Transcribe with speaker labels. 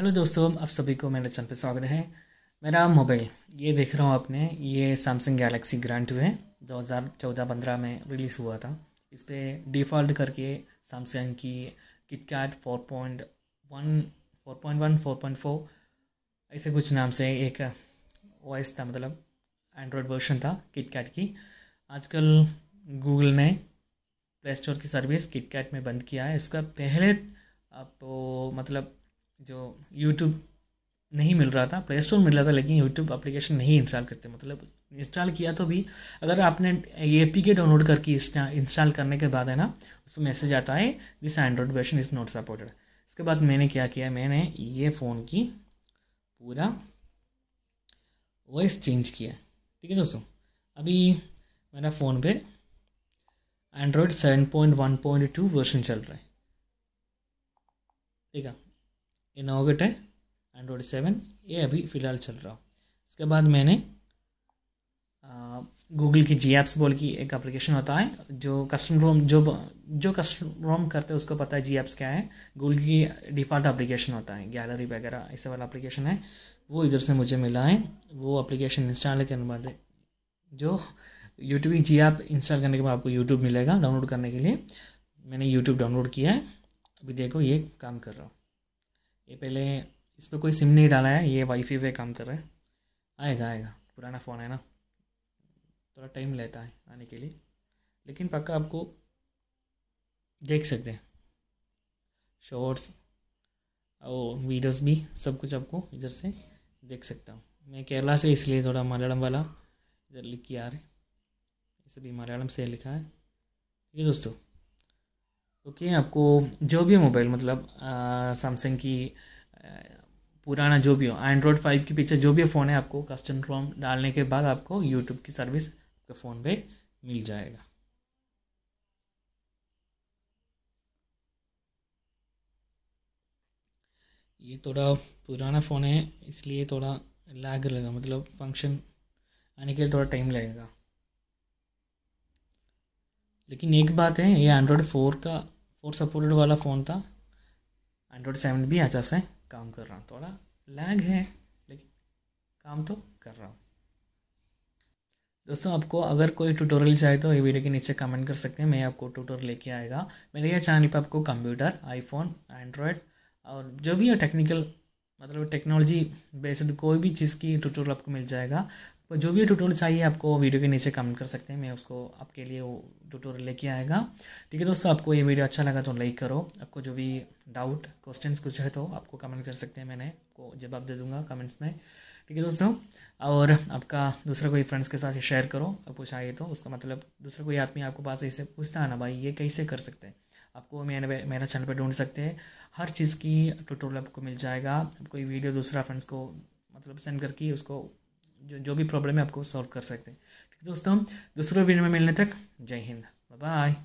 Speaker 1: hello दोस्तों आप सभी को मेरे चैनल पर स्वागत है मेरा मोबाइल ये देख रहा हूँ आपने ये सैमसंग गैलेक्सी ग्रैंड टू है 2014-15 में रिलीज़ हुआ था इस पर डिफ़ॉल्ट करके सैमसंग की KitKat four point one four point one four point four ऐसे कुछ नाम से एक वॉइस था मतलब एंड्रॉयड वर्जन था किट कैट की आजकल गूगल ने प्ले स्टोर की सर्विस किट कैट में बंद किया है उसका पहले आप तो मतलब जो यूट्यूब नहीं मिल रहा था प्ले स्टोर मिल रहा था लेकिन यूट्यूब एप्लीकेशन नहीं इंस्टॉल करते मतलब इंस्टॉल किया तो भी अगर आपने ए पी के डाउनलोड करके इंस्टॉल करने के बाद है ना उसमें मैसेज आता है this Android version is not supported इसके बाद मैंने क्या किया मैंने ये फ़ोन की पूरा वॉइस चेंज किया ठीक है दोस्तों अभी मेरा फ़ोन पे Android seven point one point two version चल रहा है ठीक है ये इनागेट है एंड्रॉयड सेवन ये अभी फ़िलहाल चल रहा इसके बाद मैंने गूगल की जी एप्स बोल की एक एप्लीकेशन होता है जो कस्टम रोम जो जो कस्टम रोम करते हैं उसको पता है जी एप्स क्या है गूगल की डिफ़ॉल्ट एप्लीकेशन होता है गैलरी वगैरह ऐसे वाला एप्लीकेशन है वो इधर से मुझे मिला है वो एप्लीकेशन इंस्टॉल करने बाद जो यूट्यूब की जी ऐप इंस्टॉल करने के बाद आपको यूट्यूब मिलेगा डाउनलोड करने के लिए मैंने यूट्यूब डाउनलोड किया है अभी देखो ये काम कर रहा हूँ ये पहले इस पर कोई सिम नहीं डाला है ये वाईफाई पे काम कर रहा है आएगा आएगा पुराना फ़ोन है ना थोड़ा टाइम लेता है आने के लिए लेकिन पक्का आपको देख सकते हैं शॉर्ट्स और वीडियोस भी सब कुछ आपको इधर से देख सकता हूँ मैं केरला से इसलिए थोड़ा मलयालम वाला इधर लिख के आ रहे इसे भी मलयालम से लिखा है ये दोस्तों ओके okay, आपको जो भी मोबाइल मतलब सैमसंग की पुराना जो भी हो एंड्रॉयड फाइव के पीछे जो भी फ़ोन है आपको कस्टम फॉर्म डालने के बाद आपको यूट्यूब की सर्विस आपके फ़ोन पे मिल जाएगा ये थोड़ा पुराना फ़ोन है इसलिए थोड़ा लैग लगा मतलब फंक्शन आने के लिए थोड़ा टाइम लगेगा लेकिन एक बात है ये एंड्रॉयड फोर का फोर सपोर्टेड वाला फ़ोन था एंड्रॉयड सेवन भी अच्छा से काम कर रहा हूँ थोड़ा लैग है लेकिन काम तो कर रहा हूँ दोस्तों आपको अगर कोई ट्यूटोरियल चाहिए तो ये वीडियो के नीचे कमेंट कर सकते हैं मैं आपको ट्यूटोरियल लेके आएगा मेरे यहाँ चैनल पर आपको कंप्यूटर आईफोन एंड्रॉयड और जो भी टेक्निकल मतलब टेक्नोलॉजी बेस्ड कोई भी चीज़ की ट्यूटोरियल आपको मिल जाएगा तो जो भी ट्यूटोरियल चाहिए आपको वीडियो के नीचे कमेंट कर सकते हैं मैं उसको आपके लिए वो ट्यूटोरियल लेके आएगा ठीक है दोस्तों आपको ये वीडियो अच्छा लगा तो लाइक करो आपको जो भी डाउट क्वेश्चन कुछ है तो आपको कमेंट कर सकते हैं मैंने आपको जवाब दे दूँगा कमेंट्स में ठीक है दोस्तों और आपका दूसरा कोई फ्रेंड्स के साथ शेयर करो आपको चाहिए तो उसका मतलब दूसरा कोई आदमी आपको पास ऐसे पूछता है ना भाई ये कैसे कर सकते हैं आपको मेरे मेरा चैनल पर ढूंढ सकते हैं हर चीज़ की ट्यूटोरियल आपको मिल जाएगा आप कोई वीडियो दूसरा फ्रेंड्स को मतलब सेंड करके उसको जो जो भी प्रॉब्लम है आपको सॉल्व कर सकते हैं ठीक दोस्तों दूसरे वीडियो में मिलने तक जय हिंद बाय